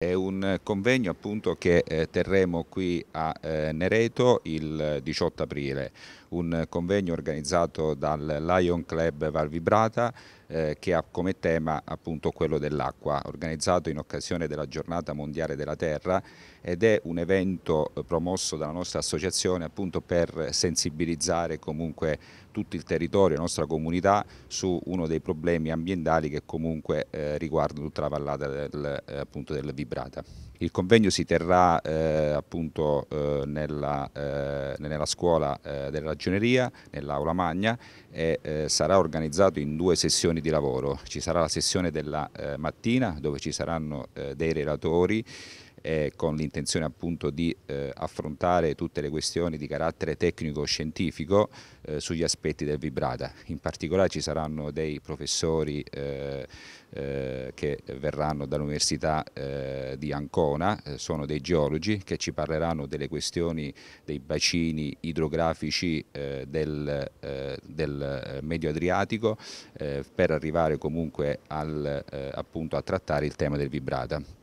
È un convegno appunto che eh, terremo qui a eh, Nereto il 18 eh, aprile, un convegno organizzato dal Lion Club Val Vibrata eh, che ha come tema appunto quello dell'acqua, organizzato in occasione della giornata mondiale della terra ed è un evento eh, promosso dalla nostra associazione appunto per sensibilizzare comunque tutto il territorio, la nostra comunità su uno dei problemi ambientali che comunque eh, riguardano tutta la vallata del, appunto del Vibrata equilibrata. Il convegno si terrà eh, appunto eh, nella, eh, nella, scuola eh, della ragioneria, nell'aula magna e eh, sarà organizzato in due sessioni di lavoro. Ci sarà la sessione della eh, mattina dove ci saranno dei relatori eh, con l'intenzione appunto di eh, affrontare tutte le questioni di carattere tecnico-scientifico eh, sugli aspetti del Vibrata. In particolare ci saranno dei professori eh, eh, che verranno dall'Università eh, di Ancona, sono dei geologi che ci parleranno delle questioni dei bacini idrografici del, del, Medio Adriatico per arrivare comunque al, appunto a trattare il tema del Vibrata.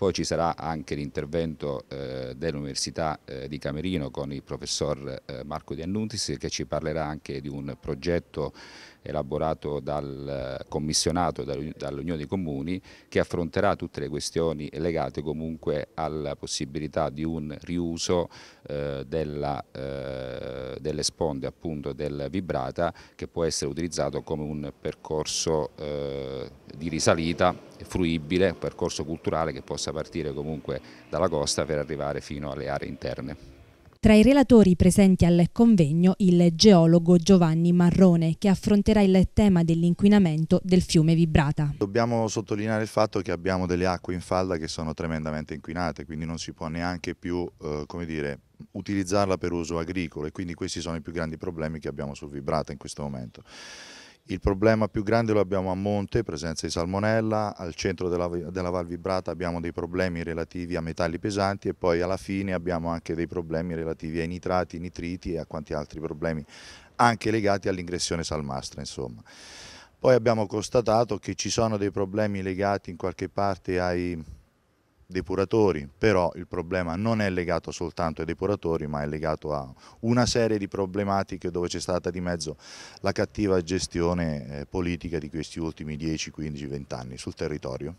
Poi ci sarà anche l'intervento eh, dell'Università eh, di Camerino con il professor eh, Marco De Annuntis che ci parlerà anche di un progetto elaborato dal eh, commissionato dall'Unione dei Comuni che affronterà tutte le questioni legate comunque alla possibilità di un riuso eh, della, eh, delle sponde appunto del vibrata che può essere utilizzato come un percorso eh, di risalita fruibile, un percorso culturale che possa partire comunque dalla costa per arrivare fino alle aree interne. Tra i relatori presenti al convegno il geologo Giovanni Marrone che affronterà il tema dell'inquinamento del fiume Vibrata. Dobbiamo sottolineare il fatto che abbiamo delle acque in falda che sono tremendamente inquinate, quindi non si può neanche più, eh, come dire, utilizzarla per uso agricolo e quindi questi sono i più grandi problemi che abbiamo sul Vibrata in questo momento. Il problema più grande lo abbiamo a monte, presenza di salmonella, al centro della, della Val Vibrata abbiamo dei problemi relativi a metalli pesanti e poi alla fine abbiamo anche dei problemi relativi ai nitrati, nitriti e a quanti altri problemi anche legati all'ingressione salmastra insomma. Poi abbiamo constatato che ci sono dei problemi legati in qualche parte ai depuratori, però il problema non è legato soltanto ai depuratori ma è legato a una serie di problematiche dove c'è stata di mezzo la cattiva gestione eh, politica di questi ultimi 10, 15, 20 anni sul territorio.